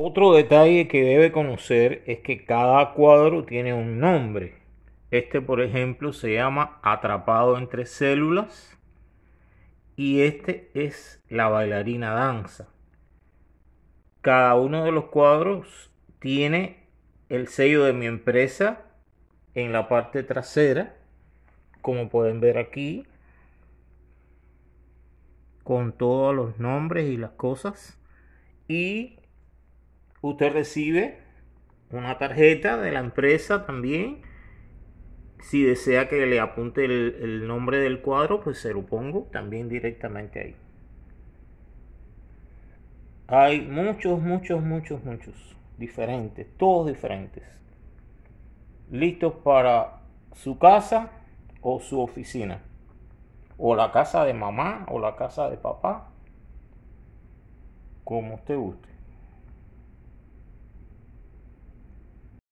Otro detalle que debe conocer es que cada cuadro tiene un nombre. Este, por ejemplo, se llama Atrapado entre células y este es La bailarina danza. Cada uno de los cuadros tiene el sello de mi empresa en la parte trasera, como pueden ver aquí, con todos los nombres y las cosas. Y usted recibe una tarjeta de la empresa también. Si desea que le apunte el, nombre del cuadro, pues se lo pongo también directamente ahí. Hay muchos, muchos, muchos, muchos diferentes, todos diferentes. Listos para su casa o su oficina. O la casa de mamá o la casa de papá. Como usted guste.